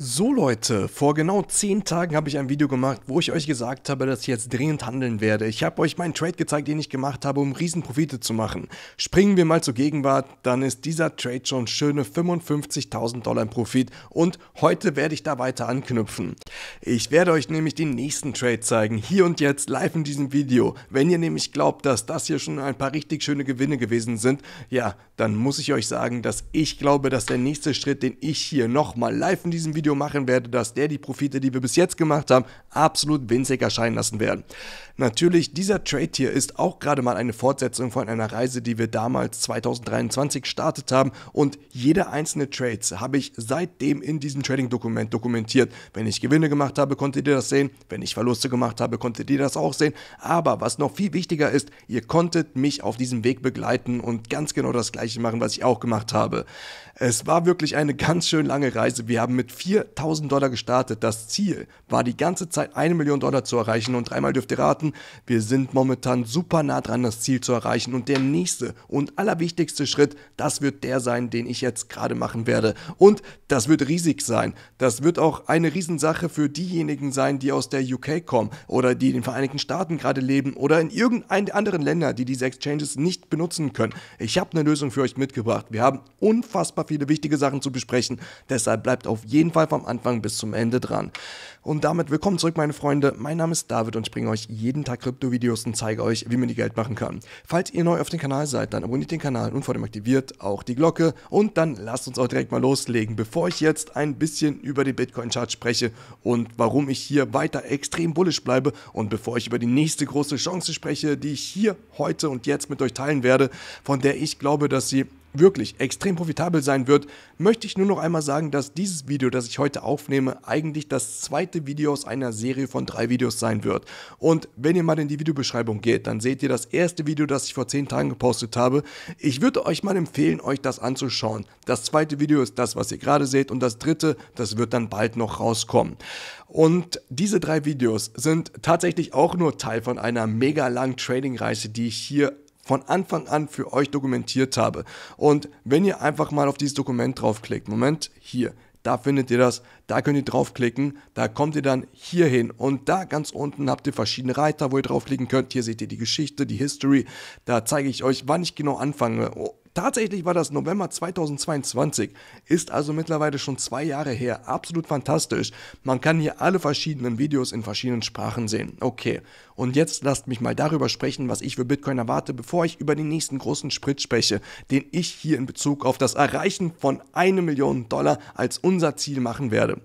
So Leute, vor genau 10 Tagen habe ich ein Video gemacht, wo ich euch gesagt habe, dass ich jetzt dringend handeln werde. Ich habe euch meinen Trade gezeigt, den ich gemacht habe, um Riesenprofite zu machen. Springen wir mal zur Gegenwart, dann ist dieser Trade schon schöne 55.000 Dollar im Profit und heute werde ich da weiter anknüpfen. Ich werde euch nämlich den nächsten Trade zeigen, hier und jetzt live in diesem Video. Wenn ihr nämlich glaubt, dass das hier schon ein paar richtig schöne Gewinne gewesen sind, ja, dann muss ich euch sagen, dass ich glaube, dass der nächste Schritt, den ich hier nochmal live in diesem Video Video machen werde, dass der die Profite, die wir bis jetzt gemacht haben, absolut winzig erscheinen lassen werden. Natürlich, dieser Trade hier ist auch gerade mal eine Fortsetzung von einer Reise, die wir damals 2023 startet haben und jede einzelne Trades habe ich seitdem in diesem Trading-Dokument dokumentiert. Wenn ich Gewinne gemacht habe, konntet ihr das sehen. Wenn ich Verluste gemacht habe, konntet ihr das auch sehen. Aber was noch viel wichtiger ist, ihr konntet mich auf diesem Weg begleiten und ganz genau das gleiche machen, was ich auch gemacht habe. Es war wirklich eine ganz schön lange Reise. Wir haben mit 4000 Dollar gestartet. Das Ziel war die ganze Zeit eine Million Dollar zu erreichen und dreimal dürft ihr raten, wir sind momentan super nah dran, das Ziel zu erreichen und der nächste und allerwichtigste Schritt, das wird der sein, den ich jetzt gerade machen werde. Und das wird riesig sein. Das wird auch eine Riesensache für diejenigen sein, die aus der UK kommen oder die in den Vereinigten Staaten gerade leben oder in irgendeinen anderen Länder, die diese Exchanges nicht benutzen können. Ich habe eine Lösung für euch mitgebracht. Wir haben unfassbar viele wichtige Sachen zu besprechen. Deshalb bleibt auf jeden Fall vom Anfang bis zum Ende dran. Und damit willkommen zurück, meine Freunde. Mein Name ist David und ich bringe euch jeden Tag Krypto-Videos und zeige euch, wie man die Geld machen kann. Falls ihr neu auf dem Kanal seid, dann abonniert den Kanal und vor allem aktiviert auch die Glocke. Und dann lasst uns auch direkt mal loslegen, bevor ich jetzt ein bisschen über den Bitcoin-Chart spreche und warum ich hier weiter extrem bullisch bleibe. Und bevor ich über die nächste große Chance spreche, die ich hier heute und jetzt mit euch teilen werde, von der ich glaube, dass sie wirklich extrem profitabel sein wird, möchte ich nur noch einmal sagen, dass dieses Video, das ich heute aufnehme, eigentlich das zweite Video aus einer Serie von drei Videos sein wird. Und wenn ihr mal in die Videobeschreibung geht, dann seht ihr das erste Video, das ich vor zehn Tagen gepostet habe. Ich würde euch mal empfehlen, euch das anzuschauen. Das zweite Video ist das, was ihr gerade seht und das dritte, das wird dann bald noch rauskommen. Und diese drei Videos sind tatsächlich auch nur Teil von einer mega langen Trading-Reise, die ich hier von Anfang an für euch dokumentiert habe. Und wenn ihr einfach mal auf dieses Dokument draufklickt, Moment, hier, da findet ihr das, da könnt ihr draufklicken, da kommt ihr dann hier hin und da ganz unten habt ihr verschiedene Reiter, wo ihr draufklicken könnt. Hier seht ihr die Geschichte, die History, da zeige ich euch, wann ich genau anfange. Oh, tatsächlich war das November 2022, ist also mittlerweile schon zwei Jahre her, absolut fantastisch. Man kann hier alle verschiedenen Videos in verschiedenen Sprachen sehen. Okay, und jetzt lasst mich mal darüber sprechen, was ich für Bitcoin erwarte, bevor ich über den nächsten großen Sprit spreche, den ich hier in Bezug auf das Erreichen von eine Million Dollar als unser Ziel machen werde.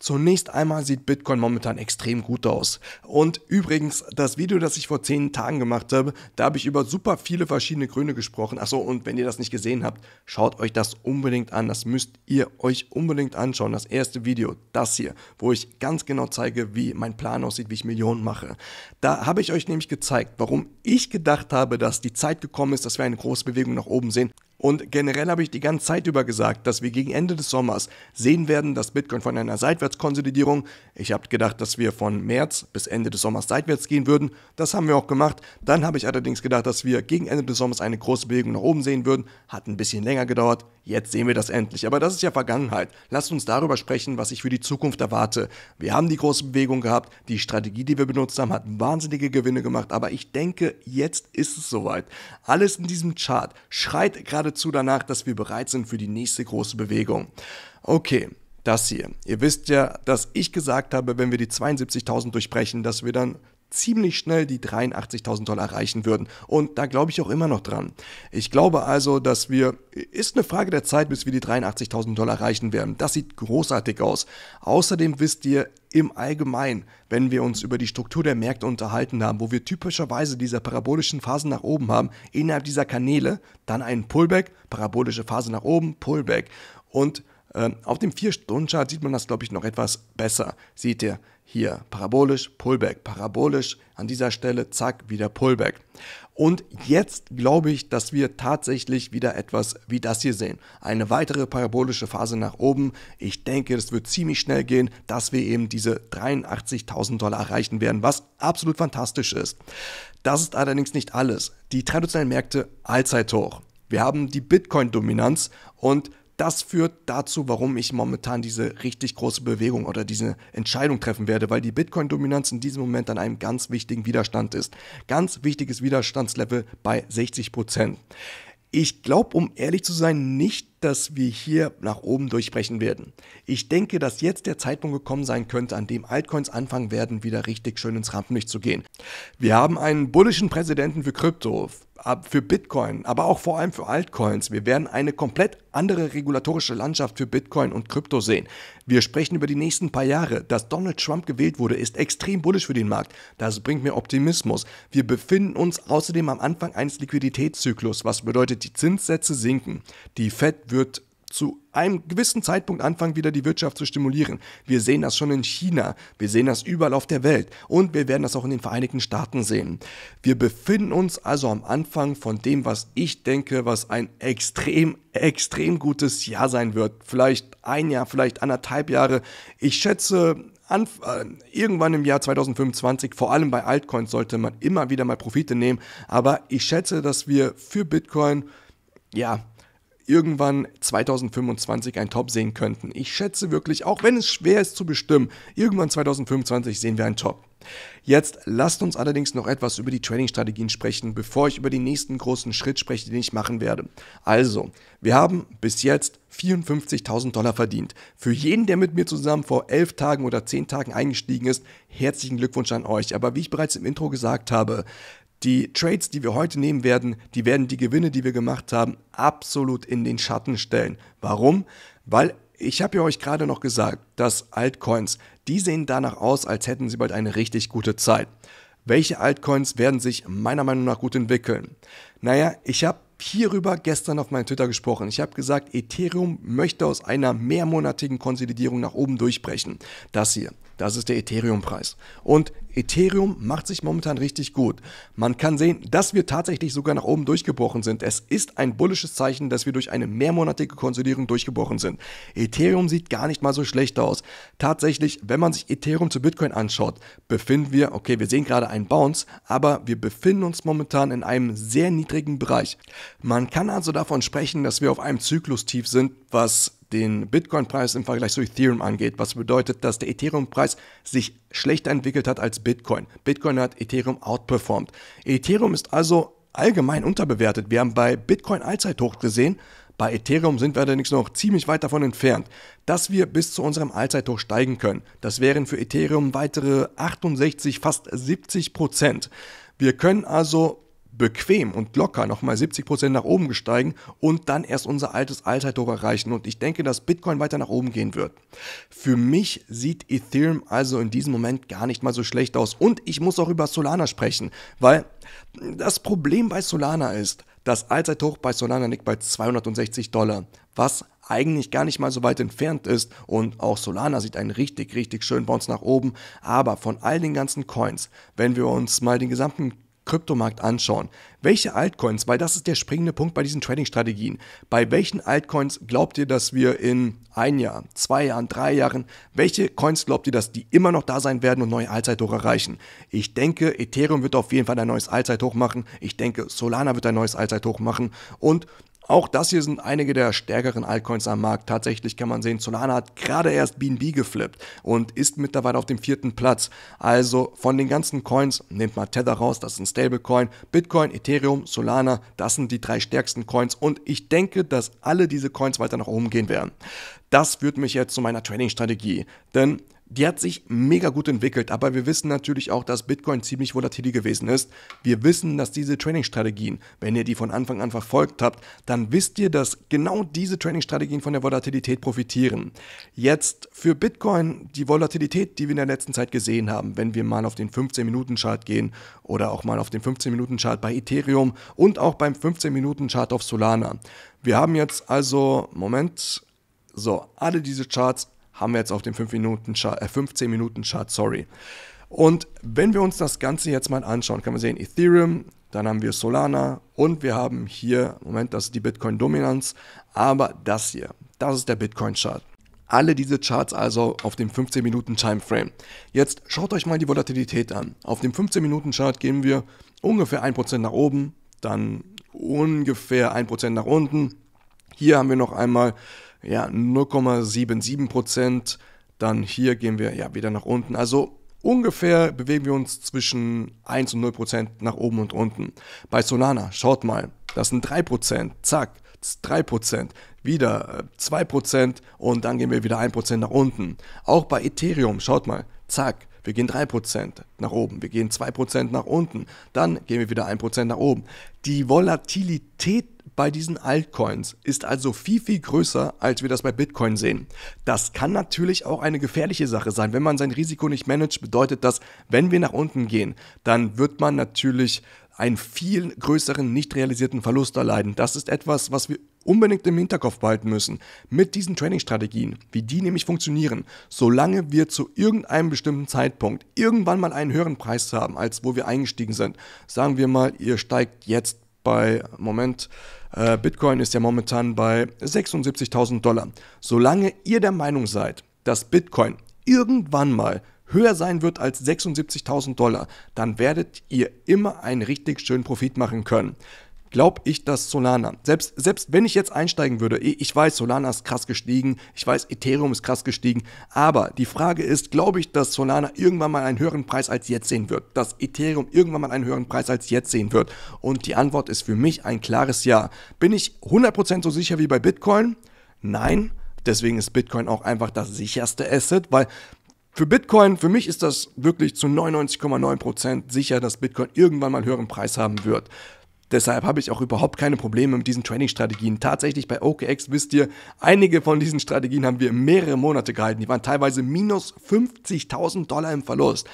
Zunächst einmal sieht Bitcoin momentan extrem gut aus. Und übrigens, das Video, das ich vor zehn Tagen gemacht habe, da habe ich über super viele verschiedene Gründe gesprochen. Achso, und wenn ihr das nicht gesehen habt, schaut euch das unbedingt an. Das müsst ihr euch unbedingt anschauen. Das erste Video, das hier, wo ich ganz genau zeige, wie mein Plan aussieht, wie ich Millionen mache. Da habe ich euch nämlich gezeigt, warum ich gedacht habe, dass die Zeit gekommen ist, dass wir eine große Bewegung nach oben sehen. Und generell habe ich die ganze Zeit über gesagt, dass wir gegen Ende des Sommers sehen werden, dass Bitcoin von einer Seitwärtskonsolidierung, ich habe gedacht, dass wir von März bis Ende des Sommers seitwärts gehen würden, das haben wir auch gemacht. Dann habe ich allerdings gedacht, dass wir gegen Ende des Sommers eine große Bewegung nach oben sehen würden, hat ein bisschen länger gedauert, Jetzt sehen wir das endlich. Aber das ist ja Vergangenheit. Lasst uns darüber sprechen, was ich für die Zukunft erwarte. Wir haben die große Bewegung gehabt. Die Strategie, die wir benutzt haben, hat wahnsinnige Gewinne gemacht. Aber ich denke, jetzt ist es soweit. Alles in diesem Chart schreit geradezu danach, dass wir bereit sind für die nächste große Bewegung. Okay, das hier. Ihr wisst ja, dass ich gesagt habe, wenn wir die 72.000 durchbrechen, dass wir dann ziemlich schnell die 83.000 Dollar erreichen würden. Und da glaube ich auch immer noch dran. Ich glaube also, dass wir, ist eine Frage der Zeit, bis wir die 83.000 Dollar erreichen werden. Das sieht großartig aus. Außerdem wisst ihr, im Allgemeinen, wenn wir uns über die Struktur der Märkte unterhalten haben, wo wir typischerweise diese parabolischen Phasen nach oben haben, innerhalb dieser Kanäle, dann einen Pullback, parabolische Phase nach oben, Pullback. Und ähm, auf dem 4-Stunden-Chart sieht man das, glaube ich, noch etwas besser. Seht ihr hier parabolisch, Pullback, parabolisch, an dieser Stelle, zack, wieder Pullback. Und jetzt glaube ich, dass wir tatsächlich wieder etwas wie das hier sehen. Eine weitere parabolische Phase nach oben. Ich denke, das wird ziemlich schnell gehen, dass wir eben diese 83.000 Dollar erreichen werden, was absolut fantastisch ist. Das ist allerdings nicht alles. Die traditionellen Märkte allzeit hoch. Wir haben die Bitcoin-Dominanz und das führt dazu, warum ich momentan diese richtig große Bewegung oder diese Entscheidung treffen werde, weil die Bitcoin-Dominanz in diesem Moment an einem ganz wichtigen Widerstand ist. Ganz wichtiges Widerstandslevel bei 60 Prozent. Ich glaube, um ehrlich zu sein, nicht, dass wir hier nach oben durchbrechen werden. Ich denke, dass jetzt der Zeitpunkt gekommen sein könnte, an dem Altcoins anfangen werden, wieder richtig schön ins Rampenlicht zu gehen. Wir haben einen bullischen Präsidenten für Krypto für Bitcoin, aber auch vor allem für Altcoins. Wir werden eine komplett andere regulatorische Landschaft für Bitcoin und Krypto sehen. Wir sprechen über die nächsten paar Jahre. Dass Donald Trump gewählt wurde, ist extrem bullisch für den Markt. Das bringt mir Optimismus. Wir befinden uns außerdem am Anfang eines Liquiditätszyklus, was bedeutet, die Zinssätze sinken. Die Fed wird zu einem gewissen Zeitpunkt anfangen, wieder die Wirtschaft zu stimulieren. Wir sehen das schon in China, wir sehen das überall auf der Welt und wir werden das auch in den Vereinigten Staaten sehen. Wir befinden uns also am Anfang von dem, was ich denke, was ein extrem, extrem gutes Jahr sein wird. Vielleicht ein Jahr, vielleicht anderthalb Jahre. Ich schätze, Anf äh, irgendwann im Jahr 2025, vor allem bei Altcoins, sollte man immer wieder mal Profite nehmen. Aber ich schätze, dass wir für Bitcoin, ja, irgendwann 2025 ein Top sehen könnten. Ich schätze wirklich, auch wenn es schwer ist zu bestimmen, irgendwann 2025 sehen wir ein Top. Jetzt lasst uns allerdings noch etwas über die Trading-Strategien sprechen, bevor ich über den nächsten großen Schritt spreche, den ich machen werde. Also, wir haben bis jetzt 54.000 Dollar verdient. Für jeden, der mit mir zusammen vor 11 Tagen oder 10 Tagen eingestiegen ist, herzlichen Glückwunsch an euch. Aber wie ich bereits im Intro gesagt habe, die Trades, die wir heute nehmen werden, die werden die Gewinne, die wir gemacht haben, absolut in den Schatten stellen. Warum? Weil ich habe ja euch gerade noch gesagt, dass Altcoins, die sehen danach aus, als hätten sie bald eine richtig gute Zeit. Welche Altcoins werden sich meiner Meinung nach gut entwickeln? Naja, ich habe hierüber gestern auf meinem Twitter gesprochen. Ich habe gesagt, Ethereum möchte aus einer mehrmonatigen Konsolidierung nach oben durchbrechen. Das hier, das ist der Ethereum-Preis. Und Ethereum macht sich momentan richtig gut. Man kann sehen, dass wir tatsächlich sogar nach oben durchgebrochen sind. Es ist ein bullisches Zeichen, dass wir durch eine mehrmonatige Konsolidierung durchgebrochen sind. Ethereum sieht gar nicht mal so schlecht aus. Tatsächlich, wenn man sich Ethereum zu Bitcoin anschaut, befinden wir, okay, wir sehen gerade einen Bounce, aber wir befinden uns momentan in einem sehr niedrigen Bereich. Man kann also davon sprechen, dass wir auf einem Zyklustief sind, was den Bitcoin-Preis im Vergleich zu Ethereum angeht, was bedeutet, dass der Ethereum-Preis sich schlechter entwickelt hat als Bitcoin. Bitcoin hat Ethereum outperformed. Ethereum ist also allgemein unterbewertet. Wir haben bei Bitcoin Allzeithoch gesehen, bei Ethereum sind wir allerdings noch ziemlich weit davon entfernt, dass wir bis zu unserem Allzeithoch steigen können. Das wären für Ethereum weitere 68, fast 70 Prozent. Wir können also bequem und locker nochmal 70% nach oben gesteigen und dann erst unser altes Allzeithoch erreichen. Und ich denke, dass Bitcoin weiter nach oben gehen wird. Für mich sieht Ethereum also in diesem Moment gar nicht mal so schlecht aus. Und ich muss auch über Solana sprechen, weil das Problem bei Solana ist, das Allzeithoch bei Solana liegt bei 260 Dollar, was eigentlich gar nicht mal so weit entfernt ist und auch Solana sieht einen richtig, richtig schönen Bounce nach oben, aber von all den ganzen Coins, wenn wir uns mal den gesamten Kryptomarkt anschauen. Welche Altcoins, weil das ist der springende Punkt bei diesen Trading-Strategien. Bei welchen Altcoins glaubt ihr, dass wir in ein Jahr, zwei Jahren, drei Jahren, welche Coins glaubt ihr, dass die immer noch da sein werden und neue Allzeithoch erreichen? Ich denke, Ethereum wird auf jeden Fall ein neues Allzeithoch machen. Ich denke, Solana wird ein neues Allzeithoch machen. Und auch das hier sind einige der stärkeren Altcoins am Markt. Tatsächlich kann man sehen, Solana hat gerade erst BNB geflippt und ist mittlerweile auf dem vierten Platz. Also von den ganzen Coins, nehmt mal Tether raus, das ist ein Stablecoin, Bitcoin, Ethereum, Solana, das sind die drei stärksten Coins und ich denke, dass alle diese Coins weiter nach oben gehen werden. Das führt mich jetzt zu meiner Trading-Strategie, denn die hat sich mega gut entwickelt, aber wir wissen natürlich auch, dass Bitcoin ziemlich volatil gewesen ist. Wir wissen, dass diese Trading-Strategien, wenn ihr die von Anfang an verfolgt habt, dann wisst ihr, dass genau diese Trading-Strategien von der Volatilität profitieren. Jetzt für Bitcoin die Volatilität, die wir in der letzten Zeit gesehen haben, wenn wir mal auf den 15-Minuten-Chart gehen oder auch mal auf den 15-Minuten-Chart bei Ethereum und auch beim 15-Minuten-Chart auf Solana. Wir haben jetzt also, Moment, so, alle diese Charts haben wir jetzt auf dem 5 äh, Minuten Chart, äh, 15 Minuten Chart, Und wenn wir uns das Ganze jetzt mal anschauen, kann man sehen, Ethereum, dann haben wir Solana und wir haben hier, Moment, das ist die Bitcoin-Dominanz, aber das hier, das ist der Bitcoin-Chart. Alle diese Charts also auf dem 15 Minuten Timeframe. Jetzt schaut euch mal die Volatilität an. Auf dem 15 Minuten Chart gehen wir ungefähr 1% nach oben, dann ungefähr 1% nach unten. Hier haben wir noch einmal ja, 0,77 Prozent. Dann hier gehen wir ja wieder nach unten. Also ungefähr bewegen wir uns zwischen 1 und 0 Prozent nach oben und unten. Bei Solana, schaut mal, das sind 3 Prozent, zack, 3 Prozent, wieder 2 äh, Prozent und dann gehen wir wieder 1 Prozent nach unten. Auch bei Ethereum, schaut mal, zack, wir gehen 3% nach oben, wir gehen 2% nach unten, dann gehen wir wieder 1% nach oben. Die Volatilität bei diesen Altcoins ist also viel, viel größer, als wir das bei Bitcoin sehen. Das kann natürlich auch eine gefährliche Sache sein. Wenn man sein Risiko nicht managt, bedeutet das, wenn wir nach unten gehen, dann wird man natürlich einen viel größeren nicht realisierten Verlust erleiden. Das ist etwas, was wir unbedingt im Hinterkopf behalten müssen. Mit diesen Trading-Strategien, wie die nämlich funktionieren, solange wir zu irgendeinem bestimmten Zeitpunkt irgendwann mal einen höheren Preis haben, als wo wir eingestiegen sind, sagen wir mal, ihr steigt jetzt bei, Moment, äh, Bitcoin ist ja momentan bei 76.000 Dollar. Solange ihr der Meinung seid, dass Bitcoin irgendwann mal höher sein wird als 76.000 Dollar, dann werdet ihr immer einen richtig schönen Profit machen können glaube ich, dass Solana, selbst, selbst wenn ich jetzt einsteigen würde, ich weiß, Solana ist krass gestiegen, ich weiß, Ethereum ist krass gestiegen, aber die Frage ist, glaube ich, dass Solana irgendwann mal einen höheren Preis als jetzt sehen wird, dass Ethereum irgendwann mal einen höheren Preis als jetzt sehen wird? Und die Antwort ist für mich ein klares Ja. Bin ich 100% so sicher wie bei Bitcoin? Nein. Deswegen ist Bitcoin auch einfach das sicherste Asset, weil für Bitcoin, für mich ist das wirklich zu 99,9% sicher, dass Bitcoin irgendwann mal einen höheren Preis haben wird. Deshalb habe ich auch überhaupt keine Probleme mit diesen Trading-Strategien. Tatsächlich bei OKX wisst ihr, einige von diesen Strategien haben wir mehrere Monate gehalten. Die waren teilweise minus 50.000 Dollar im Verlust.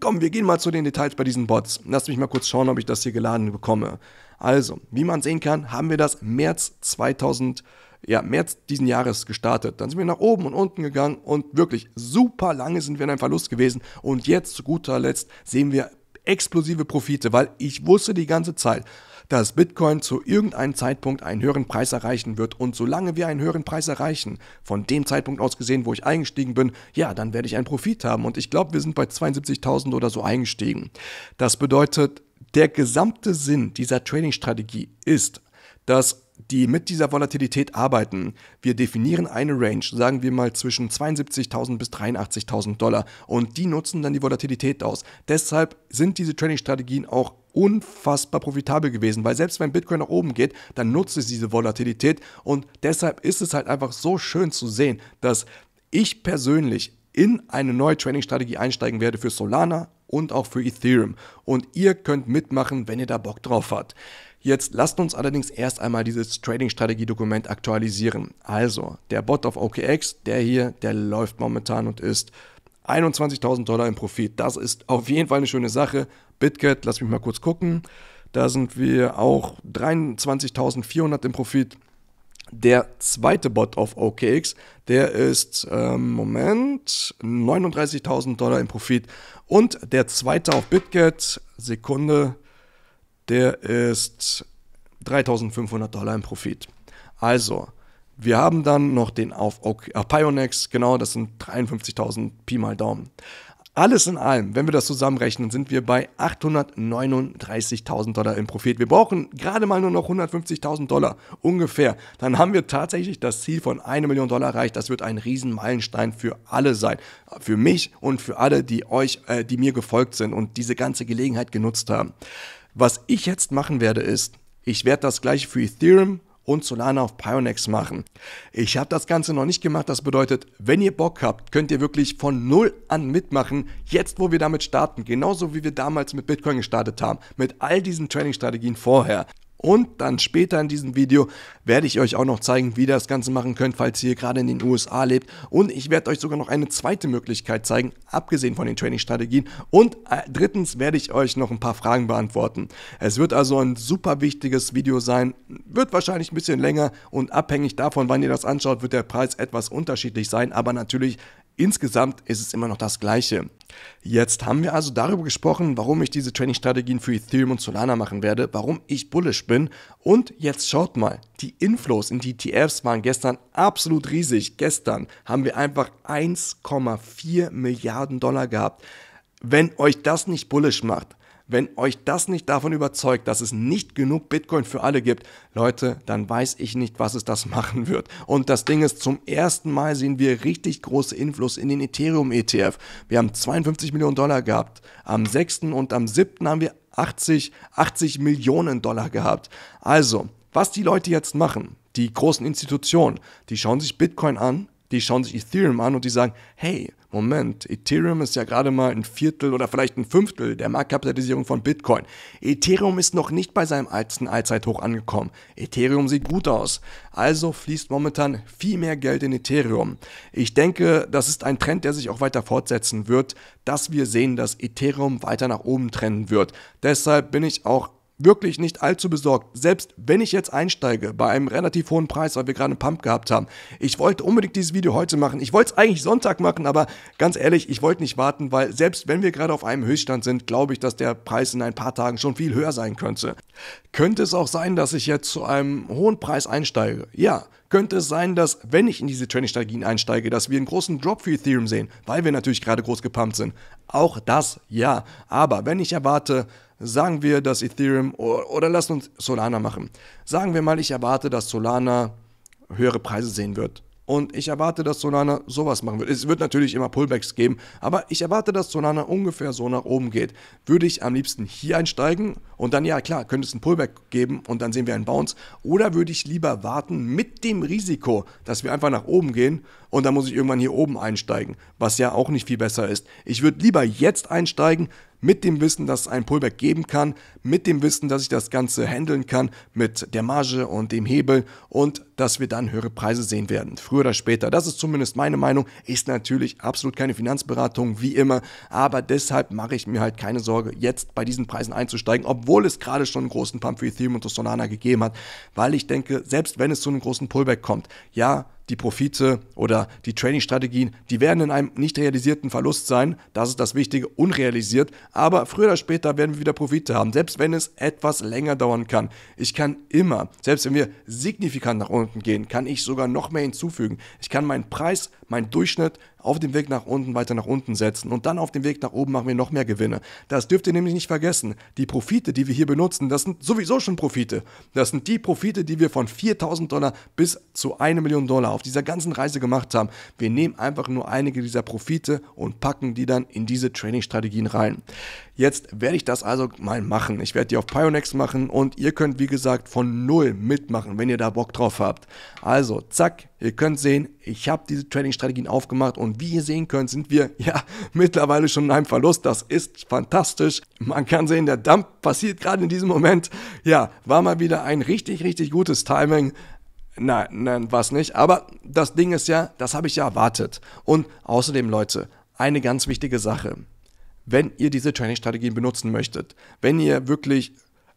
Komm, wir gehen mal zu den Details bei diesen Bots. Lasst mich mal kurz schauen, ob ich das hier geladen bekomme. Also, wie man sehen kann, haben wir das März 2000 ja, März diesen Jahres gestartet. Dann sind wir nach oben und unten gegangen und wirklich super lange sind wir in einem Verlust gewesen. Und jetzt zu guter Letzt sehen wir explosive Profite, weil ich wusste die ganze Zeit, dass Bitcoin zu irgendeinem Zeitpunkt einen höheren Preis erreichen wird. Und solange wir einen höheren Preis erreichen, von dem Zeitpunkt aus gesehen, wo ich eingestiegen bin, ja, dann werde ich einen Profit haben. Und ich glaube, wir sind bei 72.000 oder so eingestiegen. Das bedeutet, der gesamte Sinn dieser Trading-Strategie ist, dass die mit dieser Volatilität arbeiten. Wir definieren eine Range, sagen wir mal zwischen 72.000 bis 83.000 Dollar und die nutzen dann die Volatilität aus. Deshalb sind diese Trading-Strategien auch unfassbar profitabel gewesen, weil selbst wenn Bitcoin nach oben geht, dann nutzt es diese Volatilität und deshalb ist es halt einfach so schön zu sehen, dass ich persönlich in eine neue Trading-Strategie einsteigen werde für Solana und auch für Ethereum und ihr könnt mitmachen, wenn ihr da Bock drauf habt. Jetzt lasst uns allerdings erst einmal dieses Trading-Strategie-Dokument aktualisieren. Also, der Bot auf OKX, der hier, der läuft momentan und ist 21.000 Dollar im Profit. Das ist auf jeden Fall eine schöne Sache. BitGet, lass mich mal kurz gucken. Da sind wir auch 23.400 im Profit. Der zweite Bot auf OKX, der ist, äh, Moment, 39.000 Dollar im Profit. Und der zweite auf BitGet, Sekunde, der ist 3500 Dollar im Profit. Also, wir haben dann noch den auf äh, Pionex, genau, das sind 53.000 Pi mal Daumen. Alles in allem, wenn wir das zusammenrechnen, sind wir bei 839.000 Dollar im Profit. Wir brauchen gerade mal nur noch 150.000 Dollar ungefähr. Dann haben wir tatsächlich das Ziel von 1 Million Dollar erreicht. Das wird ein Riesenmeilenstein für alle sein. Für mich und für alle, die euch, äh, die mir gefolgt sind und diese ganze Gelegenheit genutzt haben. Was ich jetzt machen werde ist, ich werde das gleiche für Ethereum und Solana auf Pionex machen. Ich habe das Ganze noch nicht gemacht, das bedeutet, wenn ihr Bock habt, könnt ihr wirklich von null an mitmachen, jetzt wo wir damit starten, genauso wie wir damals mit Bitcoin gestartet haben, mit all diesen Trading-Strategien vorher. Und dann später in diesem Video werde ich euch auch noch zeigen, wie ihr das Ganze machen könnt, falls ihr gerade in den USA lebt. Und ich werde euch sogar noch eine zweite Möglichkeit zeigen, abgesehen von den Trainingsstrategien. Und äh, drittens werde ich euch noch ein paar Fragen beantworten. Es wird also ein super wichtiges Video sein, wird wahrscheinlich ein bisschen länger und abhängig davon, wann ihr das anschaut, wird der Preis etwas unterschiedlich sein. Aber natürlich Insgesamt ist es immer noch das Gleiche. Jetzt haben wir also darüber gesprochen, warum ich diese Trading-Strategien für Ethereum und Solana machen werde, warum ich bullish bin. Und jetzt schaut mal, die Inflows in die ETFs waren gestern absolut riesig. Gestern haben wir einfach 1,4 Milliarden Dollar gehabt. Wenn euch das nicht bullish macht, wenn euch das nicht davon überzeugt, dass es nicht genug Bitcoin für alle gibt, Leute, dann weiß ich nicht, was es das machen wird. Und das Ding ist, zum ersten Mal sehen wir richtig große Influss in den Ethereum-ETF. Wir haben 52 Millionen Dollar gehabt. Am 6. und am 7. haben wir 80, 80 Millionen Dollar gehabt. Also, was die Leute jetzt machen, die großen Institutionen, die schauen sich Bitcoin an die schauen sich Ethereum an und die sagen, hey, Moment, Ethereum ist ja gerade mal ein Viertel oder vielleicht ein Fünftel der Marktkapitalisierung von Bitcoin. Ethereum ist noch nicht bei seinem alten Allzeithoch angekommen. Ethereum sieht gut aus. Also fließt momentan viel mehr Geld in Ethereum. Ich denke, das ist ein Trend, der sich auch weiter fortsetzen wird, dass wir sehen, dass Ethereum weiter nach oben trennen wird. Deshalb bin ich auch wirklich nicht allzu besorgt. Selbst wenn ich jetzt einsteige bei einem relativ hohen Preis, weil wir gerade einen Pump gehabt haben. Ich wollte unbedingt dieses Video heute machen. Ich wollte es eigentlich Sonntag machen, aber ganz ehrlich, ich wollte nicht warten, weil selbst wenn wir gerade auf einem Höchststand sind, glaube ich, dass der Preis in ein paar Tagen schon viel höher sein könnte. Könnte es auch sein, dass ich jetzt zu einem hohen Preis einsteige? Ja, könnte es sein, dass, wenn ich in diese trading strategien einsteige, dass wir einen großen Drop für Ethereum sehen, weil wir natürlich gerade groß gepumpt sind. Auch das ja. Aber wenn ich erwarte, sagen wir, dass Ethereum oder, lassen lasst uns Solana machen. Sagen wir mal, ich erwarte, dass Solana höhere Preise sehen wird. Und ich erwarte, dass Solana sowas machen wird. Es wird natürlich immer Pullbacks geben, aber ich erwarte, dass Solana ungefähr so nach oben geht. Würde ich am liebsten hier einsteigen und dann, ja klar, könnte es einen Pullback geben und dann sehen wir einen Bounce. Oder würde ich lieber warten mit dem Risiko, dass wir einfach nach oben gehen und dann muss ich irgendwann hier oben einsteigen, was ja auch nicht viel besser ist. Ich würde lieber jetzt einsteigen, mit dem Wissen, dass es einen Pullback geben kann, mit dem Wissen, dass ich das Ganze handeln kann mit der Marge und dem Hebel und dass wir dann höhere Preise sehen werden, früher oder später. Das ist zumindest meine Meinung, ist natürlich absolut keine Finanzberatung, wie immer, aber deshalb mache ich mir halt keine Sorge, jetzt bei diesen Preisen einzusteigen, obwohl es gerade schon einen großen Pump für Ethereum und Solana gegeben hat, weil ich denke, selbst wenn es zu einem großen Pullback kommt, ja, die Profite oder die Trading-Strategien, die werden in einem nicht realisierten Verlust sein. Das ist das Wichtige, unrealisiert. Aber früher oder später werden wir wieder Profite haben, selbst wenn es etwas länger dauern kann. Ich kann immer, selbst wenn wir signifikant nach unten gehen, kann ich sogar noch mehr hinzufügen. Ich kann meinen Preis meinen Durchschnitt auf dem Weg nach unten weiter nach unten setzen und dann auf dem Weg nach oben machen wir noch mehr Gewinne. Das dürft ihr nämlich nicht vergessen. Die Profite, die wir hier benutzen, das sind sowieso schon Profite. Das sind die Profite, die wir von 4000 Dollar bis zu 1 Million Dollar auf dieser ganzen Reise gemacht haben. Wir nehmen einfach nur einige dieser Profite und packen die dann in diese Trainingsstrategien rein. Jetzt werde ich das also mal machen. Ich werde die auf Pionex machen und ihr könnt, wie gesagt, von null mitmachen, wenn ihr da Bock drauf habt. Also, zack, ihr könnt sehen, ich habe diese Trainingsstrategien Strategien aufgemacht und wie ihr sehen könnt, sind wir ja mittlerweile schon in einem Verlust. Das ist fantastisch. Man kann sehen, der Dump passiert gerade in diesem Moment. Ja, war mal wieder ein richtig, richtig gutes Timing. Nein, nein, was nicht. Aber das Ding ist ja, das habe ich ja erwartet. Und außerdem, Leute, eine ganz wichtige Sache. Wenn ihr diese Training-Strategien benutzen möchtet, wenn ihr wirklich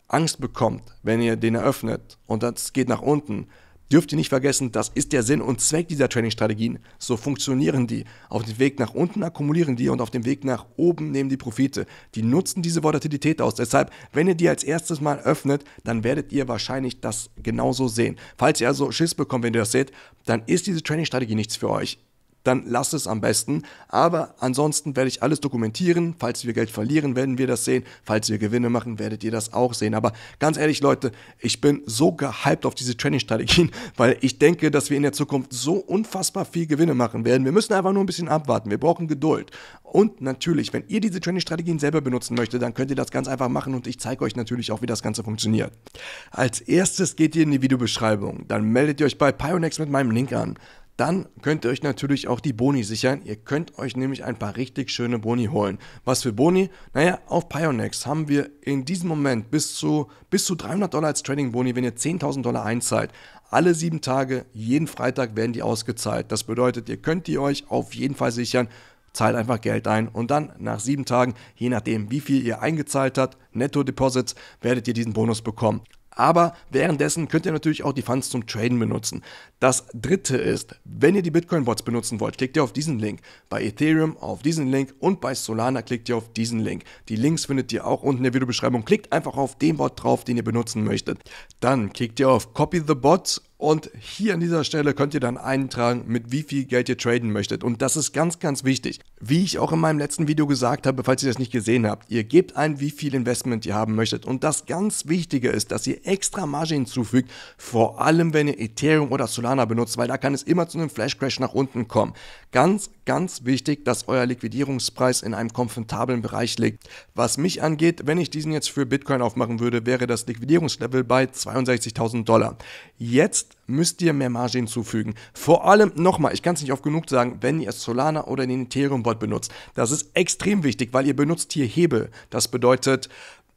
Angst bekommt, wenn ihr den eröffnet und das geht nach unten, Dürft ihr nicht vergessen, das ist der Sinn und Zweck dieser Trading-Strategien. So funktionieren die. Auf dem Weg nach unten akkumulieren die und auf dem Weg nach oben nehmen die Profite. Die nutzen diese Volatilität aus. Deshalb, wenn ihr die als erstes mal öffnet, dann werdet ihr wahrscheinlich das genauso sehen. Falls ihr also Schiss bekommt, wenn ihr das seht, dann ist diese Trading-Strategie nichts für euch dann lass es am besten. Aber ansonsten werde ich alles dokumentieren. Falls wir Geld verlieren, werden wir das sehen. Falls wir Gewinne machen, werdet ihr das auch sehen. Aber ganz ehrlich, Leute, ich bin so gehypt auf diese training strategien weil ich denke, dass wir in der Zukunft so unfassbar viel Gewinne machen werden. Wir müssen einfach nur ein bisschen abwarten. Wir brauchen Geduld. Und natürlich, wenn ihr diese Training-Strategien selber benutzen möchtet, dann könnt ihr das ganz einfach machen und ich zeige euch natürlich auch, wie das Ganze funktioniert. Als erstes geht ihr in die Videobeschreibung, dann meldet ihr euch bei Pionex mit meinem Link an dann könnt ihr euch natürlich auch die Boni sichern. Ihr könnt euch nämlich ein paar richtig schöne Boni holen. Was für Boni? Naja, auf Pionex haben wir in diesem Moment bis zu, bis zu 300 Dollar als Trading-Boni, wenn ihr 10.000 Dollar einzahlt. Alle sieben Tage, jeden Freitag werden die ausgezahlt. Das bedeutet, ihr könnt die euch auf jeden Fall sichern zahlt einfach Geld ein und dann nach sieben Tagen, je nachdem wie viel ihr eingezahlt habt, Netto-Deposits, werdet ihr diesen Bonus bekommen aber währenddessen könnt ihr natürlich auch die Funds zum Traden benutzen. Das dritte ist, wenn ihr die Bitcoin-Bots benutzen wollt, klickt ihr auf diesen Link. Bei Ethereum auf diesen Link und bei Solana klickt ihr auf diesen Link. Die Links findet ihr auch unten in der Videobeschreibung. Klickt einfach auf den Bot drauf, den ihr benutzen möchtet. Dann klickt ihr auf Copy the Bots und hier an dieser Stelle könnt ihr dann eintragen, mit wie viel Geld ihr traden möchtet. Und das ist ganz, ganz wichtig. Wie ich auch in meinem letzten Video gesagt habe, falls ihr das nicht gesehen habt, ihr gebt ein, wie viel Investment ihr haben möchtet. Und das ganz Wichtige ist, dass ihr extra Marge hinzufügt, vor allem wenn ihr Ethereum oder Solana benutzt, weil da kann es immer zu einem Flash Crash nach unten kommen. Ganz, ganz wichtig, dass euer Liquidierungspreis in einem komfortablen Bereich liegt. Was mich angeht, wenn ich diesen jetzt für Bitcoin aufmachen würde, wäre das Liquidierungslevel bei 62.000 Dollar. Jetzt jetzt müsst ihr mehr Marge hinzufügen. Vor allem nochmal, ich kann es nicht oft genug sagen, wenn ihr Solana oder den Ethereum-Bot benutzt. Das ist extrem wichtig, weil ihr benutzt hier Hebel. Das bedeutet,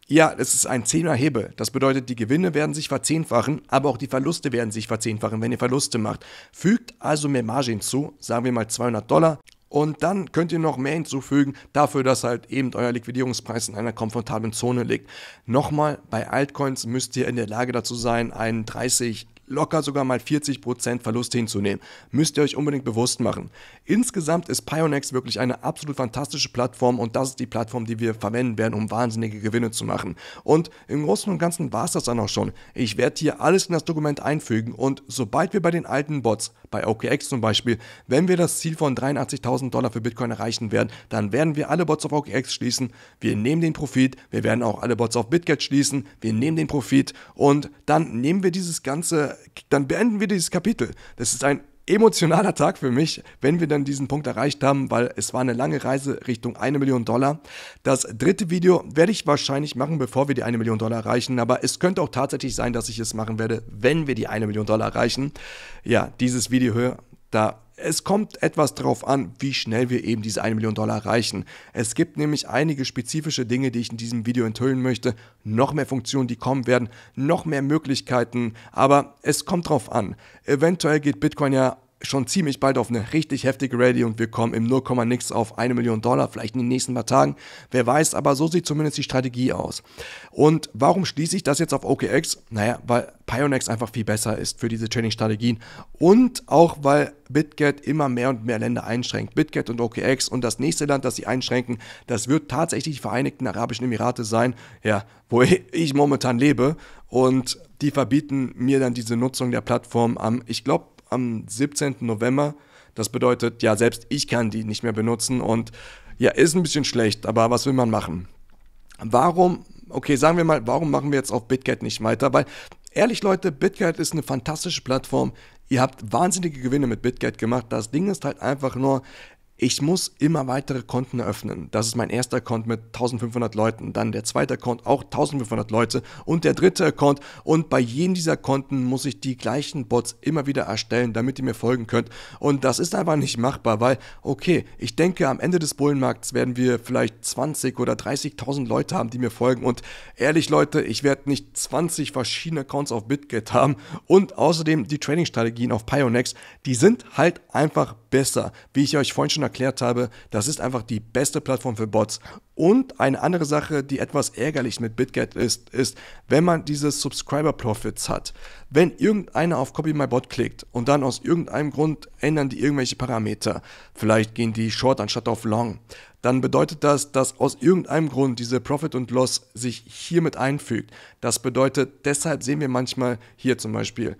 ja, es ist ein 10er Hebel. Das bedeutet, die Gewinne werden sich verzehnfachen, aber auch die Verluste werden sich verzehnfachen, wenn ihr Verluste macht. Fügt also mehr Marge hinzu, sagen wir mal 200 Dollar, und dann könnt ihr noch mehr hinzufügen, dafür, dass halt eben euer Liquidierungspreis in einer komfortablen Zone liegt. Nochmal, bei Altcoins müsst ihr in der Lage dazu sein, einen 30 locker sogar mal 40% Verlust hinzunehmen. Müsst ihr euch unbedingt bewusst machen. Insgesamt ist Pionex wirklich eine absolut fantastische Plattform und das ist die Plattform, die wir verwenden werden, um wahnsinnige Gewinne zu machen. Und im Großen und Ganzen war es das dann auch schon. Ich werde hier alles in das Dokument einfügen und sobald wir bei den alten Bots, bei OKX zum Beispiel, wenn wir das Ziel von 83.000 Dollar für Bitcoin erreichen werden, dann werden wir alle Bots auf OKX schließen, wir nehmen den Profit, wir werden auch alle Bots auf BitGet schließen, wir nehmen den Profit und dann nehmen wir dieses ganze dann beenden wir dieses Kapitel. Das ist ein emotionaler Tag für mich, wenn wir dann diesen Punkt erreicht haben, weil es war eine lange Reise Richtung 1 Million Dollar. Das dritte Video werde ich wahrscheinlich machen, bevor wir die 1 Million Dollar erreichen, aber es könnte auch tatsächlich sein, dass ich es machen werde, wenn wir die 1 Million Dollar erreichen. Ja, dieses Video hier, da es kommt etwas drauf an, wie schnell wir eben diese 1 Million Dollar erreichen. Es gibt nämlich einige spezifische Dinge, die ich in diesem Video enthüllen möchte. Noch mehr Funktionen, die kommen werden, noch mehr Möglichkeiten, aber es kommt drauf an. Eventuell geht Bitcoin ja schon ziemlich bald auf eine richtig heftige Rallye und wir kommen im 0, auf eine Million Dollar, vielleicht in den nächsten paar Tagen. Wer weiß, aber so sieht zumindest die Strategie aus. Und warum schließe ich das jetzt auf OKX? Naja, weil Pionex einfach viel besser ist für diese Trading-Strategien und auch weil BitGet immer mehr und mehr Länder einschränkt. BitGet und OKX und das nächste Land, das sie einschränken, das wird tatsächlich die Vereinigten Arabischen Emirate sein, ja, wo ich momentan lebe und die verbieten mir dann diese Nutzung der Plattform am, ich glaube, am 17. November. Das bedeutet, ja, selbst ich kann die nicht mehr benutzen und ja, ist ein bisschen schlecht, aber was will man machen? Warum, okay, sagen wir mal, warum machen wir jetzt auf BitGet nicht weiter? Weil, ehrlich Leute, BitGet ist eine fantastische Plattform. Ihr habt wahnsinnige Gewinne mit BitGet gemacht. Das Ding ist halt einfach nur, ich muss immer weitere Konten eröffnen. Das ist mein erster Account mit 1500 Leuten, dann der zweite Account auch 1500 Leute und der dritte Account. Und bei jedem dieser Konten muss ich die gleichen Bots immer wieder erstellen, damit ihr mir folgen könnt. Und das ist einfach nicht machbar, weil, okay, ich denke, am Ende des Bullenmarkts werden wir vielleicht 20 oder 30.000 Leute haben, die mir folgen. Und ehrlich, Leute, ich werde nicht 20 verschiedene Accounts auf BitGet haben. Und außerdem die Trading-Strategien auf Pionex, die sind halt einfach besser. Wie ich euch vorhin schon erklärt habe, das ist einfach die beste Plattform für Bots. Und eine andere Sache, die etwas ärgerlich mit BitGet ist, ist, wenn man diese Subscriber Profits hat. Wenn irgendeiner auf Copy My Bot klickt und dann aus irgendeinem Grund ändern die irgendwelche Parameter, vielleicht gehen die Short anstatt auf Long, dann bedeutet das, dass aus irgendeinem Grund diese Profit und Loss sich hiermit einfügt. Das bedeutet, deshalb sehen wir manchmal hier zum Beispiel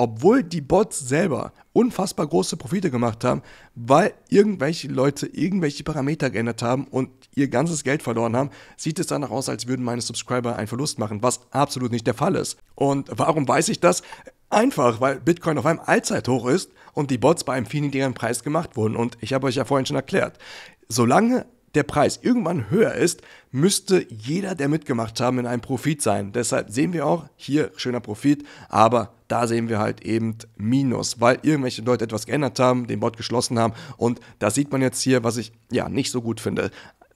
obwohl die Bots selber unfassbar große Profite gemacht haben, weil irgendwelche Leute irgendwelche Parameter geändert haben und ihr ganzes Geld verloren haben, sieht es danach aus, als würden meine Subscriber einen Verlust machen, was absolut nicht der Fall ist. Und warum weiß ich das? Einfach, weil Bitcoin auf einem Allzeithoch ist und die Bots bei einem viel niedrigeren Preis gemacht wurden. Und ich habe euch ja vorhin schon erklärt, solange der Preis irgendwann höher ist, müsste jeder, der mitgemacht haben, in einem Profit sein. Deshalb sehen wir auch hier schöner Profit, aber da sehen wir halt eben Minus, weil irgendwelche Leute etwas geändert haben, den Bot geschlossen haben und das sieht man jetzt hier, was ich ja nicht so gut finde.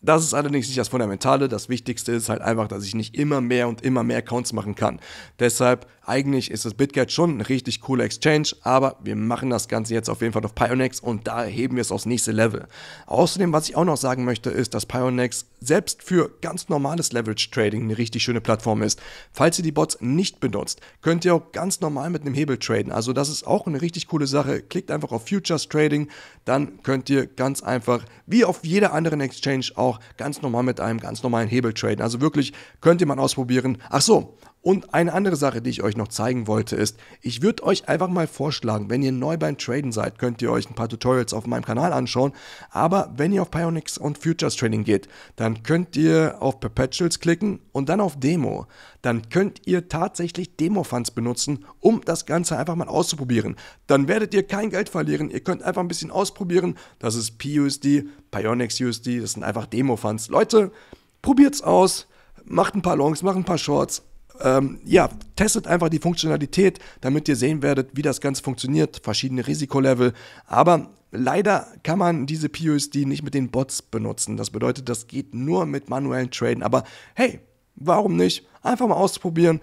Das ist allerdings nicht das Fundamentale. Das Wichtigste ist halt einfach, dass ich nicht immer mehr und immer mehr Accounts machen kann. Deshalb, eigentlich ist das BitGet schon ein richtig cooler Exchange, aber wir machen das Ganze jetzt auf jeden Fall auf Pionex und da heben wir es aufs nächste Level. Außerdem, was ich auch noch sagen möchte, ist, dass Pionex selbst für ganz normales Leverage Trading eine richtig schöne Plattform ist. Falls ihr die Bots nicht benutzt, könnt ihr auch ganz normal mit einem Hebel traden. Also das ist auch eine richtig coole Sache. Klickt einfach auf Futures Trading, dann könnt ihr ganz einfach, wie auf jeder anderen Exchange auch auch ganz normal mit einem ganz normalen Hebel traden. Also wirklich, könnte man ausprobieren. Ach so, und eine andere Sache, die ich euch noch zeigen wollte, ist, ich würde euch einfach mal vorschlagen, wenn ihr neu beim Traden seid, könnt ihr euch ein paar Tutorials auf meinem Kanal anschauen. Aber wenn ihr auf Pionix und Futures Trading geht, dann könnt ihr auf Perpetuals klicken und dann auf Demo. Dann könnt ihr tatsächlich Demo-Funds benutzen, um das Ganze einfach mal auszuprobieren. Dann werdet ihr kein Geld verlieren. Ihr könnt einfach ein bisschen ausprobieren. Das ist PUSD, Pionix USD, das sind einfach Demo-Funds. Leute, probiert's aus, macht ein paar Longs, macht ein paar Shorts ähm, ja, testet einfach die Funktionalität, damit ihr sehen werdet, wie das Ganze funktioniert, verschiedene Risikolevel. Aber leider kann man diese PUSD nicht mit den Bots benutzen. Das bedeutet, das geht nur mit manuellen Traden. Aber hey, warum nicht? Einfach mal ausprobieren.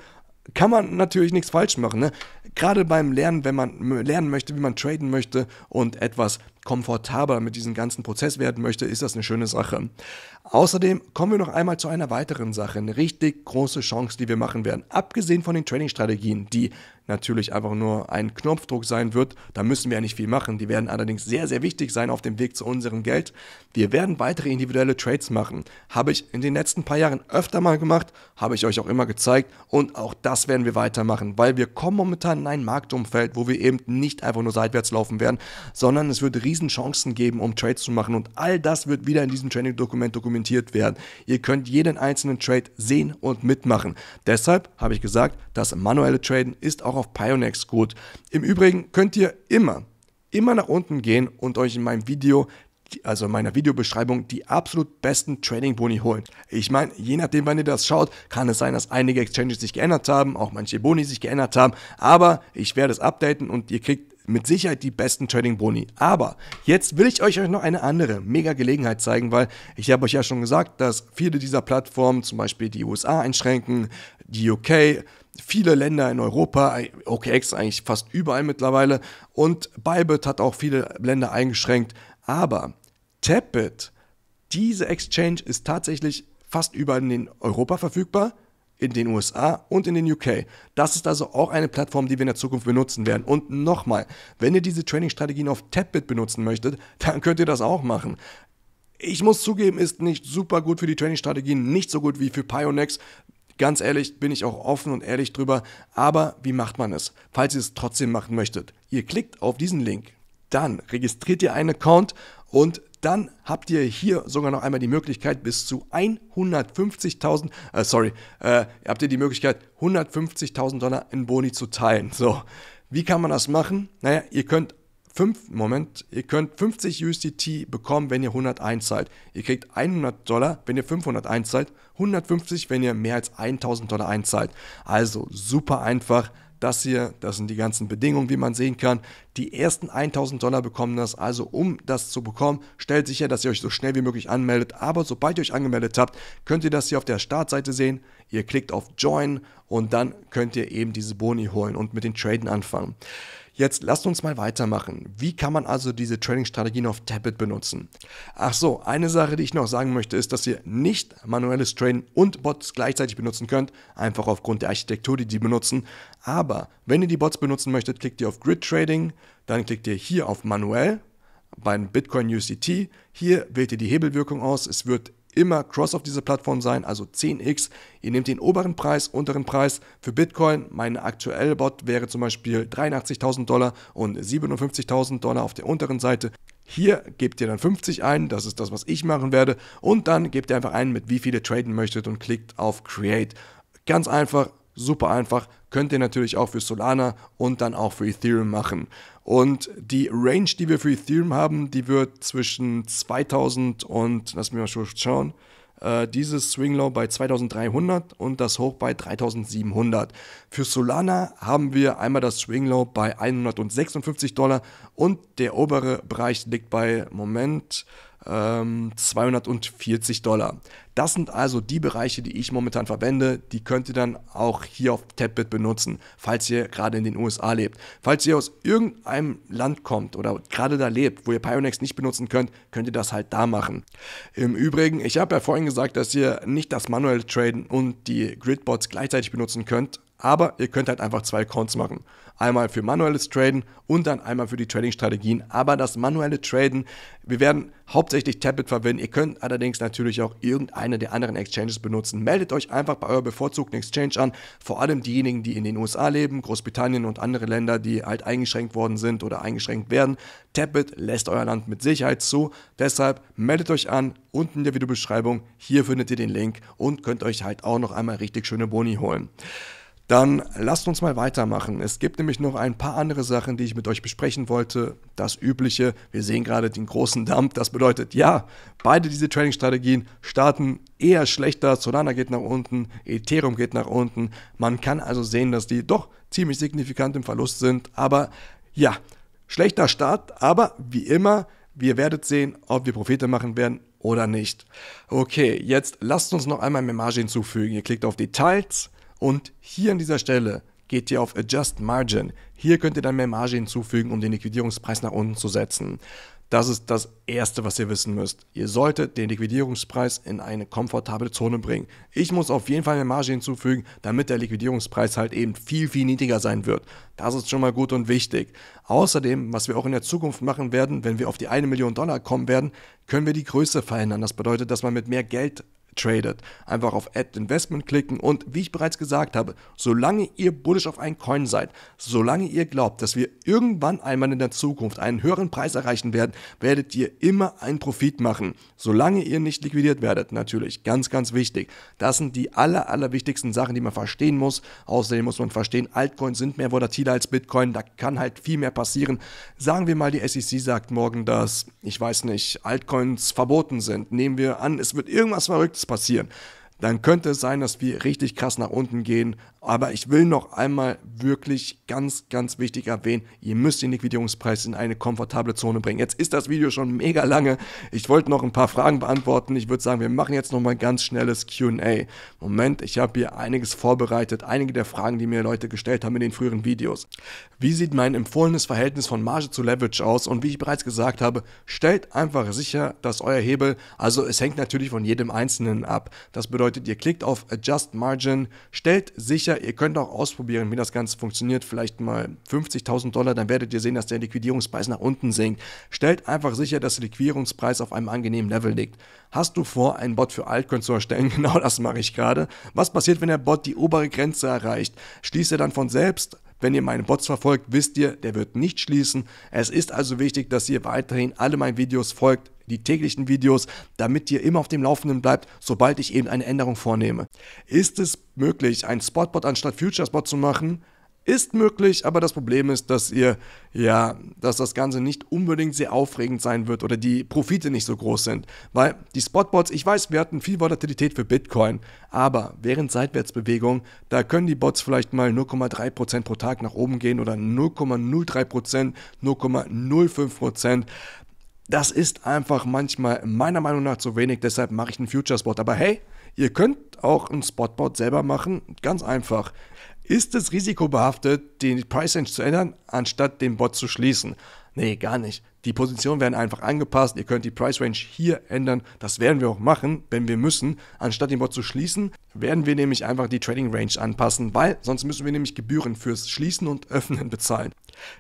Kann man natürlich nichts falsch machen. Ne? Gerade beim Lernen, wenn man lernen möchte, wie man traden möchte und etwas komfortabler mit diesem ganzen Prozess werden möchte, ist das eine schöne Sache. Außerdem kommen wir noch einmal zu einer weiteren Sache, eine richtig große Chance, die wir machen werden. Abgesehen von den Trading-Strategien, die natürlich einfach nur ein Knopfdruck sein wird, da müssen wir ja nicht viel machen. Die werden allerdings sehr, sehr wichtig sein auf dem Weg zu unserem Geld. Wir werden weitere individuelle Trades machen. Habe ich in den letzten paar Jahren öfter mal gemacht, habe ich euch auch immer gezeigt und auch das werden wir weitermachen, weil wir kommen momentan in ein Marktumfeld, wo wir eben nicht einfach nur seitwärts laufen werden, sondern es wird Riesenchancen geben, um Trades zu machen und all das wird wieder in diesem Trading-Dokument dokumentiert dokumentiert werden. Ihr könnt jeden einzelnen Trade sehen und mitmachen. Deshalb habe ich gesagt, das manuelle Traden ist auch auf Pionex gut. Im Übrigen könnt ihr immer, immer nach unten gehen und euch in meinem Video also in meiner Videobeschreibung, die absolut besten Trading-Boni holen. Ich meine, je nachdem, wann ihr das schaut, kann es sein, dass einige Exchanges sich geändert haben, auch manche Boni sich geändert haben, aber ich werde es updaten und ihr kriegt mit Sicherheit die besten Trading Boni. Aber jetzt will ich euch noch eine andere mega Gelegenheit zeigen, weil ich habe euch ja schon gesagt, dass viele dieser Plattformen zum Beispiel die USA einschränken, die UK, viele Länder in Europa, OKX eigentlich fast überall mittlerweile und Bybit hat auch viele Länder eingeschränkt. Aber Tappet, diese Exchange ist tatsächlich fast überall in Europa verfügbar in den USA und in den UK. Das ist also auch eine Plattform, die wir in der Zukunft benutzen werden. Und nochmal, wenn ihr diese Trading-Strategien auf Tapbit benutzen möchtet, dann könnt ihr das auch machen. Ich muss zugeben, ist nicht super gut für die Trading-Strategien, nicht so gut wie für Pionex. Ganz ehrlich, bin ich auch offen und ehrlich drüber. Aber wie macht man es? Falls ihr es trotzdem machen möchtet, ihr klickt auf diesen Link, dann registriert ihr einen Account und dann habt ihr hier sogar noch einmal die Möglichkeit bis zu 150.000, äh, sorry, äh, habt ihr die Möglichkeit 150.000 Dollar in Boni zu teilen. So, wie kann man das machen? Naja, ihr könnt 5, Moment, ihr könnt 50 USDT bekommen, wenn ihr 100 einzahlt. Ihr kriegt 100 Dollar, wenn ihr 500 einzahlt, 150, wenn ihr mehr als 1000 Dollar einzahlt. Also super einfach, das hier, das sind die ganzen Bedingungen, wie man sehen kann. Die ersten 1000 Dollar bekommen das. Also um das zu bekommen, stellt sicher, dass ihr euch so schnell wie möglich anmeldet. Aber sobald ihr euch angemeldet habt, könnt ihr das hier auf der Startseite sehen. Ihr klickt auf Join und dann könnt ihr eben diese Boni holen und mit den Traden anfangen. Jetzt lasst uns mal weitermachen. Wie kann man also diese Trading-Strategien auf Tappet benutzen? Ach so, eine Sache, die ich noch sagen möchte, ist, dass ihr nicht manuelles Trading und Bots gleichzeitig benutzen könnt, einfach aufgrund der Architektur, die die benutzen. Aber wenn ihr die Bots benutzen möchtet, klickt ihr auf Grid Trading, dann klickt ihr hier auf manuell beim Bitcoin UCT. Hier wählt ihr die Hebelwirkung aus. Es wird immer Cross auf dieser Plattform sein, also 10x. Ihr nehmt den oberen Preis, unteren Preis für Bitcoin. Mein aktueller Bot wäre zum Beispiel 83.000 Dollar und 57.000 Dollar auf der unteren Seite. Hier gebt ihr dann 50 ein, das ist das, was ich machen werde. Und dann gebt ihr einfach ein, mit wie viele traden möchtet und klickt auf Create. Ganz einfach, super einfach. Könnt ihr natürlich auch für Solana und dann auch für Ethereum machen. Und die Range, die wir für Ethereum haben, die wird zwischen 2000 und, lass mich mal schauen, äh, dieses Swing Low bei 2300 und das Hoch bei 3700. Für Solana haben wir einmal das Swing Low bei 156 Dollar und der obere Bereich liegt bei, Moment, 240 ähm, Dollar. Das sind also die Bereiche, die ich momentan verwende. Die könnt ihr dann auch hier auf Tapbit benutzen, falls ihr gerade in den USA lebt. Falls ihr aus irgendeinem Land kommt oder gerade da lebt, wo ihr Pionex nicht benutzen könnt, könnt ihr das halt da machen. Im Übrigen, ich habe ja vorhin gesagt, dass ihr nicht das manuelle Traden und die Gridbots gleichzeitig benutzen könnt. Aber ihr könnt halt einfach zwei Accounts machen. Einmal für manuelles Traden und dann einmal für die Trading-Strategien. Aber das manuelle Traden, wir werden hauptsächlich Tablet verwenden. Ihr könnt allerdings natürlich auch irgendein einer der anderen Exchanges benutzen. Meldet euch einfach bei eurer bevorzugten Exchange an, vor allem diejenigen, die in den USA leben, Großbritannien und andere Länder, die halt eingeschränkt worden sind oder eingeschränkt werden. Tappet lässt euer Land mit Sicherheit zu. Deshalb meldet euch an, unten in der Videobeschreibung. Hier findet ihr den Link und könnt euch halt auch noch einmal richtig schöne Boni holen. Dann lasst uns mal weitermachen. Es gibt nämlich noch ein paar andere Sachen, die ich mit euch besprechen wollte. Das übliche, wir sehen gerade den großen Dump. Das bedeutet, ja, beide diese Trading-Strategien starten eher schlechter. Solana geht nach unten, Ethereum geht nach unten. Man kann also sehen, dass die doch ziemlich signifikant im Verlust sind. Aber ja, schlechter Start, aber wie immer, wir werdet sehen, ob wir Profite machen werden oder nicht. Okay, jetzt lasst uns noch einmal mehr Marge hinzufügen. Ihr klickt auf Details und hier an dieser Stelle geht ihr auf Adjust Margin. Hier könnt ihr dann mehr Marge hinzufügen, um den Liquidierungspreis nach unten zu setzen. Das ist das Erste, was ihr wissen müsst. Ihr solltet den Liquidierungspreis in eine komfortable Zone bringen. Ich muss auf jeden Fall mehr Marge hinzufügen, damit der Liquidierungspreis halt eben viel, viel niedriger sein wird. Das ist schon mal gut und wichtig. Außerdem, was wir auch in der Zukunft machen werden, wenn wir auf die 1 Million Dollar kommen werden, können wir die Größe verändern. Das bedeutet, dass man mit mehr Geld tradet. Einfach auf Add Investment klicken und wie ich bereits gesagt habe, solange ihr bullish auf einen Coin seid, solange ihr glaubt, dass wir irgendwann einmal in der Zukunft einen höheren Preis erreichen werden, werdet ihr immer einen Profit machen. Solange ihr nicht liquidiert werdet, natürlich, ganz, ganz wichtig. Das sind die aller, aller wichtigsten Sachen, die man verstehen muss. Außerdem muss man verstehen, Altcoins sind mehr volatiler als Bitcoin, da kann halt viel mehr passieren. Sagen wir mal, die SEC sagt morgen, dass, ich weiß nicht, Altcoins verboten sind. Nehmen wir an, es wird irgendwas verrückt passieren, dann könnte es sein, dass wir richtig krass nach unten gehen, aber ich will noch einmal wirklich ganz, ganz wichtig erwähnen, ihr müsst den Liquidierungspreis in eine komfortable Zone bringen. Jetzt ist das Video schon mega lange. Ich wollte noch ein paar Fragen beantworten. Ich würde sagen, wir machen jetzt nochmal ganz schnelles QA. Moment, ich habe hier einiges vorbereitet. Einige der Fragen, die mir Leute gestellt haben in den früheren Videos. Wie sieht mein empfohlenes Verhältnis von Marge zu Leverage aus? Und wie ich bereits gesagt habe, stellt einfach sicher, dass euer Hebel, also es hängt natürlich von jedem Einzelnen ab. Das bedeutet, ihr klickt auf Adjust Margin, stellt sicher, sicher, ihr könnt auch ausprobieren, wie das Ganze funktioniert. Vielleicht mal 50.000 Dollar, dann werdet ihr sehen, dass der Liquidierungspreis nach unten sinkt. Stellt einfach sicher, dass der Liquidierungspreis auf einem angenehmen Level liegt. Hast du vor, einen Bot für Altcoin zu erstellen? Genau das mache ich gerade. Was passiert, wenn der Bot die obere Grenze erreicht? Schließt er dann von selbst? Wenn ihr meine Bots verfolgt, wisst ihr, der wird nicht schließen. Es ist also wichtig, dass ihr weiterhin alle meinen Videos folgt die täglichen Videos, damit ihr immer auf dem Laufenden bleibt, sobald ich eben eine Änderung vornehme. Ist es möglich, einen Spotbot anstatt Futurespot zu machen? Ist möglich, aber das Problem ist, dass ihr, ja, dass das Ganze nicht unbedingt sehr aufregend sein wird oder die Profite nicht so groß sind. Weil die Spotbots, ich weiß, wir hatten viel Volatilität für Bitcoin, aber während Seitwärtsbewegung, da können die Bots vielleicht mal 0,3% pro Tag nach oben gehen oder 0,03%, 0,05%. Das ist einfach manchmal meiner Meinung nach zu wenig, deshalb mache ich einen Future-Spot. Aber hey, ihr könnt auch einen Spotbot selber machen, ganz einfach. Ist es risikobehaftet, den Price Range zu ändern, anstatt den Bot zu schließen? Nee, gar nicht. Die Positionen werden einfach angepasst. Ihr könnt die Price Range hier ändern. Das werden wir auch machen, wenn wir müssen. Anstatt den Bot zu schließen, werden wir nämlich einfach die Trading Range anpassen, weil sonst müssen wir nämlich Gebühren fürs Schließen und Öffnen bezahlen.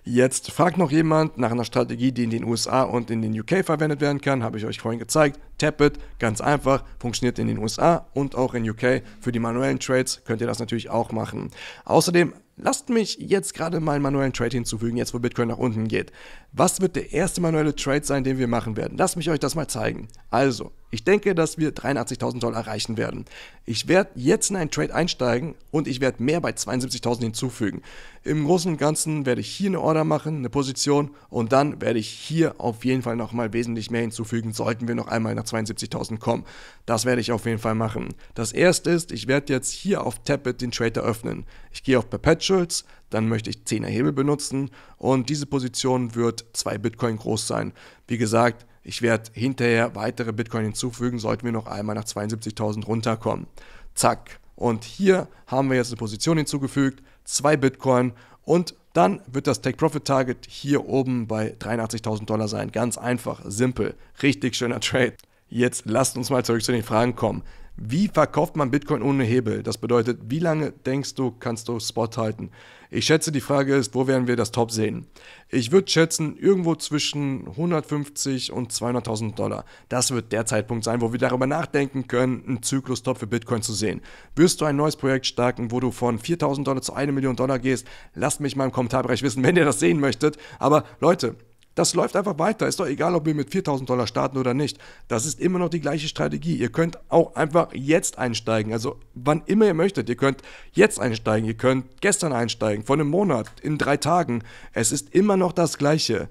Jetzt fragt noch jemand nach einer Strategie, die in den USA und in den UK verwendet werden kann. Habe ich euch vorhin gezeigt. Tappet, ganz einfach, funktioniert in den USA und auch in UK. Für die manuellen Trades könnt ihr das natürlich auch machen. Außerdem lasst mich jetzt gerade mal einen manuellen Trade hinzufügen, jetzt wo Bitcoin nach unten geht. Was wird der erste manuelle Trade sein, den wir machen werden? Lass mich euch das mal zeigen. Also, ich denke, dass wir 83.000 Dollar erreichen werden. Ich werde jetzt in einen Trade einsteigen und ich werde mehr bei 72.000 hinzufügen. Im Großen und Ganzen werde ich hier eine Order machen, eine Position und dann werde ich hier auf jeden Fall nochmal wesentlich mehr hinzufügen, sollten wir noch einmal nach 72.000 kommen. Das werde ich auf jeden Fall machen. Das erste ist, ich werde jetzt hier auf Tappet den Trade eröffnen. Ich gehe auf Perpetuals, dann möchte ich 10er Hebel benutzen und diese Position wird 2 Bitcoin groß sein. Wie gesagt, ich werde hinterher weitere Bitcoin hinzufügen, sollten wir noch einmal nach 72.000 runterkommen. Zack. Und hier haben wir jetzt eine Position hinzugefügt, 2 Bitcoin und dann wird das Take Profit Target hier oben bei 83.000 Dollar sein. Ganz einfach, simpel, richtig schöner Trade. Jetzt lasst uns mal zurück zu den Fragen kommen. Wie verkauft man Bitcoin ohne Hebel? Das bedeutet, wie lange denkst du, kannst du Spot halten? Ich schätze, die Frage ist, wo werden wir das Top sehen? Ich würde schätzen, irgendwo zwischen 150 und 200.000 Dollar. Das wird der Zeitpunkt sein, wo wir darüber nachdenken können, einen Zyklus-Top für Bitcoin zu sehen. Wirst du ein neues Projekt starten, wo du von 4.000 Dollar zu 1 Million Dollar gehst? Lasst mich mal im Kommentarbereich wissen, wenn ihr das sehen möchtet. Aber Leute, das läuft einfach weiter. Ist doch egal, ob wir mit 4000 Dollar starten oder nicht. Das ist immer noch die gleiche Strategie. Ihr könnt auch einfach jetzt einsteigen. Also wann immer ihr möchtet. Ihr könnt jetzt einsteigen. Ihr könnt gestern einsteigen. Vor einem Monat. In drei Tagen. Es ist immer noch das gleiche.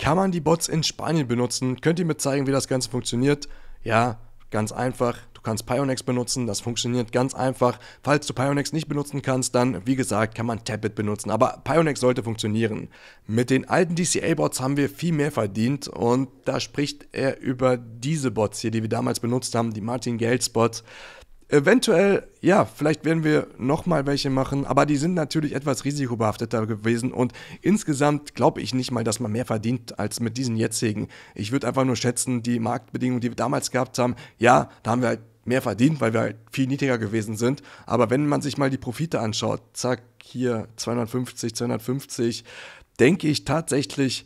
Kann man die Bots in Spanien benutzen? Könnt ihr mir zeigen, wie das Ganze funktioniert? Ja, ganz einfach. Du kannst Pionex benutzen, das funktioniert ganz einfach. Falls du Pionex nicht benutzen kannst, dann, wie gesagt, kann man Tappet benutzen, aber Pionex sollte funktionieren. Mit den alten DCA-Bots haben wir viel mehr verdient und da spricht er über diese Bots hier, die wir damals benutzt haben, die Martin-Geld-Bots. Eventuell, ja, vielleicht werden wir nochmal welche machen, aber die sind natürlich etwas risikobehafteter gewesen und insgesamt glaube ich nicht mal, dass man mehr verdient als mit diesen jetzigen. Ich würde einfach nur schätzen, die Marktbedingungen, die wir damals gehabt haben, ja, da haben wir halt mehr verdient, weil wir halt viel niedriger gewesen sind. Aber wenn man sich mal die Profite anschaut, zack, hier 250, 250, denke ich tatsächlich,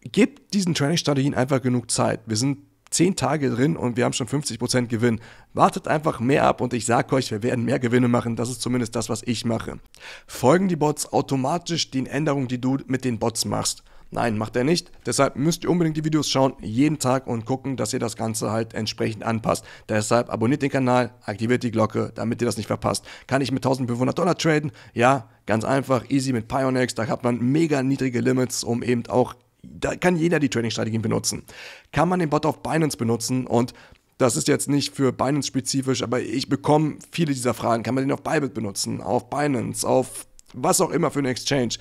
gebt diesen Trainingsstrategien einfach genug Zeit. Wir sind zehn Tage drin und wir haben schon 50% Gewinn. Wartet einfach mehr ab und ich sage euch, wir werden mehr Gewinne machen. Das ist zumindest das, was ich mache. Folgen die Bots automatisch den Änderungen, die du mit den Bots machst. Nein, macht er nicht. Deshalb müsst ihr unbedingt die Videos schauen, jeden Tag und gucken, dass ihr das Ganze halt entsprechend anpasst. Deshalb abonniert den Kanal, aktiviert die Glocke, damit ihr das nicht verpasst. Kann ich mit 1500 Dollar traden? Ja, ganz einfach, easy mit Pionex. Da hat man mega niedrige Limits, um eben auch, da kann jeder die Trading-Strategien benutzen. Kann man den Bot auf Binance benutzen und das ist jetzt nicht für Binance spezifisch, aber ich bekomme viele dieser Fragen. Kann man den auf Bybit benutzen, auf Binance, auf was auch immer für eine Exchange?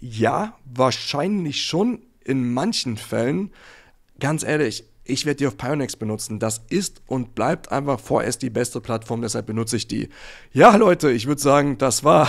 Ja, wahrscheinlich schon in manchen Fällen. Ganz ehrlich, ich werde die auf Pionex benutzen. Das ist und bleibt einfach vorerst die beste Plattform, deshalb benutze ich die. Ja, Leute, ich würde sagen, das war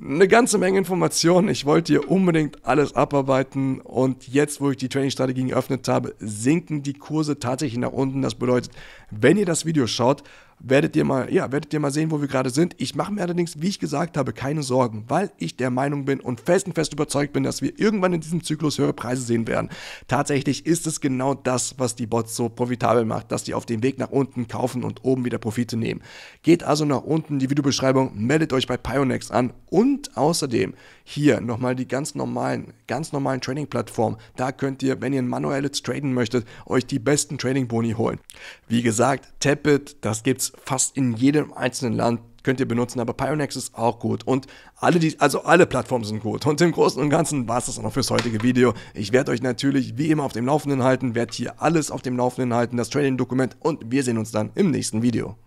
eine ganze Menge Informationen. Ich wollte hier unbedingt alles abarbeiten und jetzt, wo ich die Trading-Strategien geöffnet habe, sinken die Kurse tatsächlich nach unten. Das bedeutet, wenn ihr das Video schaut, werdet ihr mal, ja, werdet ihr mal sehen, wo wir gerade sind. Ich mache mir allerdings, wie ich gesagt habe, keine Sorgen, weil ich der Meinung bin und fest und fest überzeugt bin, dass wir irgendwann in diesem Zyklus höhere Preise sehen werden. Tatsächlich ist es genau das, was die Bots so profitabel macht, dass die auf dem Weg nach unten kaufen und oben wieder Profite nehmen. Geht also nach unten in die Videobeschreibung, meldet euch bei Pionex an und außerdem hier nochmal die ganz normalen, ganz normalen Trading-Plattformen. Da könnt ihr, wenn ihr ein manuelles traden möchtet, euch die besten Trading-Boni holen. Wie gesagt, Tappet, das gibt es fast in jedem einzelnen Land könnt ihr benutzen, aber Pionex ist auch gut und alle die, also alle Plattformen sind gut. Und im Großen und Ganzen war es das auch noch fürs heutige Video. Ich werde euch natürlich wie immer auf dem Laufenden halten, werde hier alles auf dem Laufenden halten, das Trading-Dokument und wir sehen uns dann im nächsten Video.